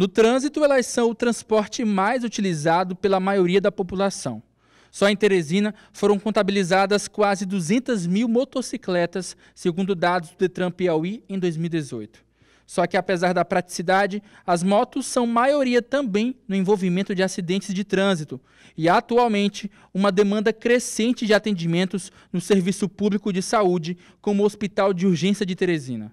No trânsito, elas são o transporte mais utilizado pela maioria da população. Só em Teresina foram contabilizadas quase 200 mil motocicletas, segundo dados do Detran Piauí em 2018. Só que, apesar da praticidade, as motos são maioria também no envolvimento de acidentes de trânsito e, atualmente, uma demanda crescente de atendimentos no Serviço Público de Saúde, como o Hospital de Urgência de Teresina.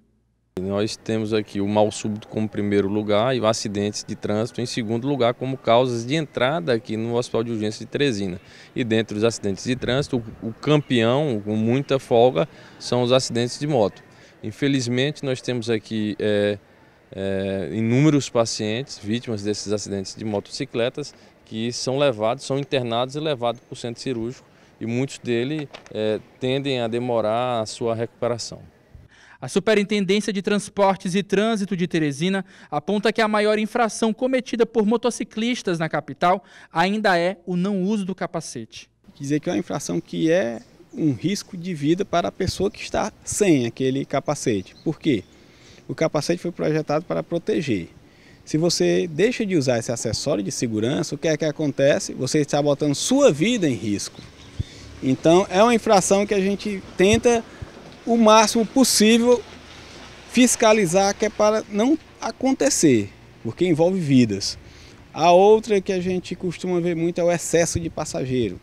Nós temos aqui o mal súbito como primeiro lugar e o acidentes de trânsito em segundo lugar como causas de entrada aqui no Hospital de Urgência de Teresina. E dentro dos acidentes de trânsito, o campeão, com muita folga, são os acidentes de moto. Infelizmente, nós temos aqui é, é, inúmeros pacientes vítimas desses acidentes de motocicletas que são levados, são internados e levados para o centro cirúrgico e muitos deles é, tendem a demorar a sua recuperação. A Superintendência de Transportes e Trânsito de Teresina aponta que a maior infração cometida por motociclistas na capital ainda é o não uso do capacete. Dizer que é uma infração que é um risco de vida para a pessoa que está sem aquele capacete. Por quê? O capacete foi projetado para proteger. Se você deixa de usar esse acessório de segurança, o que é que acontece? Você está botando sua vida em risco. Então, é uma infração que a gente tenta o máximo possível fiscalizar, que é para não acontecer, porque envolve vidas. A outra que a gente costuma ver muito é o excesso de passageiro.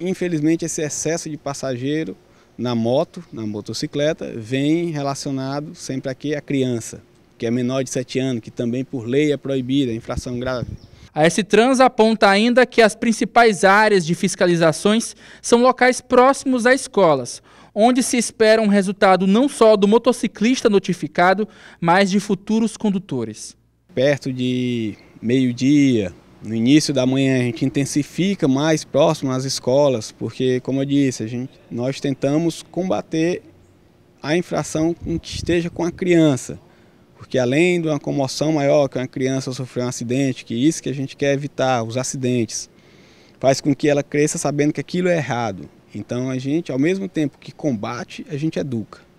Infelizmente, esse excesso de passageiro na moto, na motocicleta, vem relacionado sempre aqui à criança, que é menor de 7 anos, que também por lei é proibida, é infração grave. A S-Trans aponta ainda que as principais áreas de fiscalizações são locais próximos às escolas, onde se espera um resultado não só do motociclista notificado, mas de futuros condutores. Perto de meio-dia, no início da manhã, a gente intensifica mais próximo às escolas, porque, como eu disse, a gente, nós tentamos combater a infração que esteja com a criança. Porque além de uma comoção maior, que uma criança sofreu um acidente, que isso que a gente quer evitar, os acidentes, faz com que ela cresça sabendo que aquilo é errado. Então a gente, ao mesmo tempo que combate, a gente educa.